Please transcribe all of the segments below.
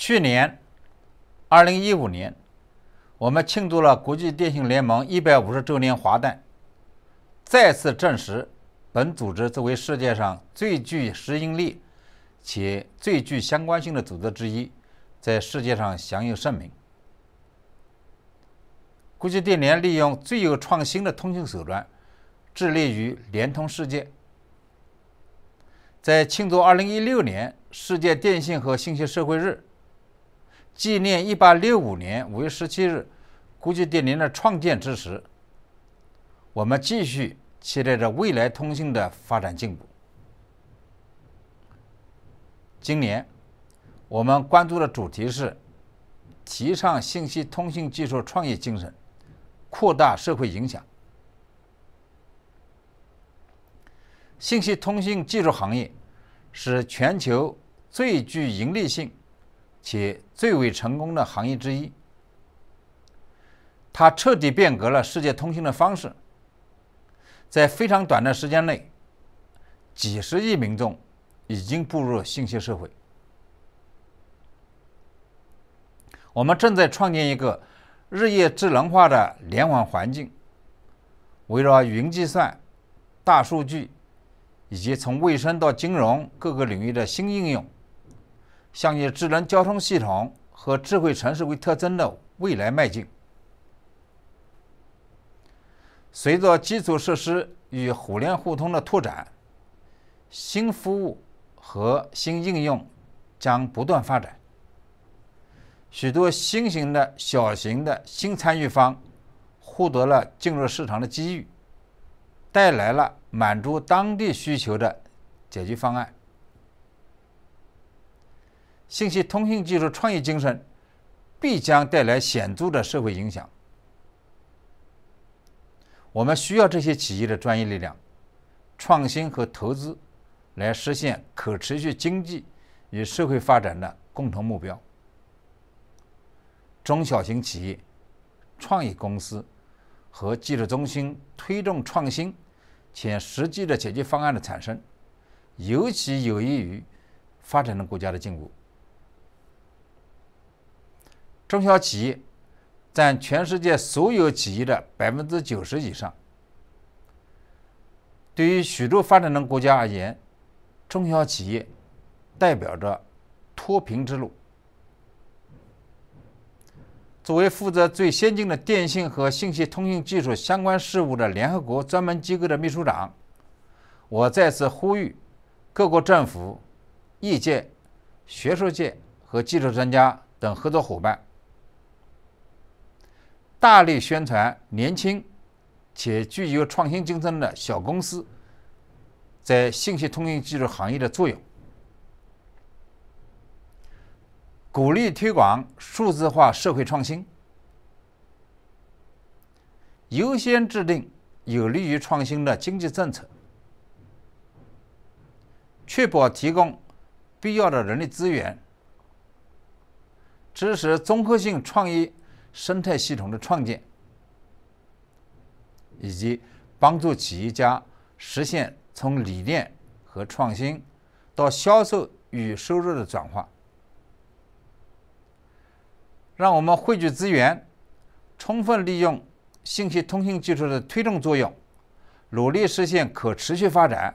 去年，二零一五年，我们庆祝了国际电信联盟一百五十周年华诞，再次证实本组织作为世界上最具适应力且最具相关性的组织之一，在世界上享有盛名。国际电联利用最有创新的通信手段，致力于联通世界。在庆祝二零一六年世界电信和信息社会日。纪念一八六五年五月十七日国际电联的创建之时，我们继续期待着未来通信的发展进步。今年我们关注的主题是：提倡信息通信技术创业精神，扩大社会影响。信息通信技术行业是全球最具盈利性。且最为成功的行业之一，它彻底变革了世界通信的方式。在非常短的时间内，几十亿民众已经步入信息社会。我们正在创建一个日夜智能化的联网环境，围绕云计算、大数据以及从卫生到金融各个领域的新应用。向以智能交通系统和智慧城市为特征的未来迈进。随着基础设施与互联互通的拓展，新服务和新应用将不断发展。许多新型的小型的新参与方获得了进入市场的机遇，带来了满足当地需求的解决方案。信息通信技术创业精神必将带来显著的社会影响。我们需要这些企业的专业力量、创新和投资，来实现可持续经济与社会发展的共同目标。中小型企业、创业公司和技术中心推动创新且实际的解决方案的产生，尤其有益于发展中国家的进步。中小企业占全世界所有企业的百分之九十以上。对于许多发展中国家而言，中小企业代表着脱贫之路。作为负责最先进的电信和信息通信技术相关事务的联合国专门机构的秘书长，我再次呼吁各国政府、业界、学术界和技术专家等合作伙伴。大力宣传年轻且具有创新精神的小公司在信息通信技术行业的作用，鼓励推广数字化社会创新，优先制定有利于创新的经济政策，确保提供必要的人力资源，支持综合性创业生态系统的创建，以及帮助企业家实现从理念和创新到销售与收入的转化，让我们汇聚资源，充分利用信息通信技术的推动作用，努力实现可持续发展，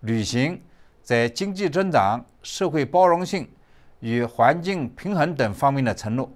履行在经济增长、社会包容性与环境平衡等方面的承诺。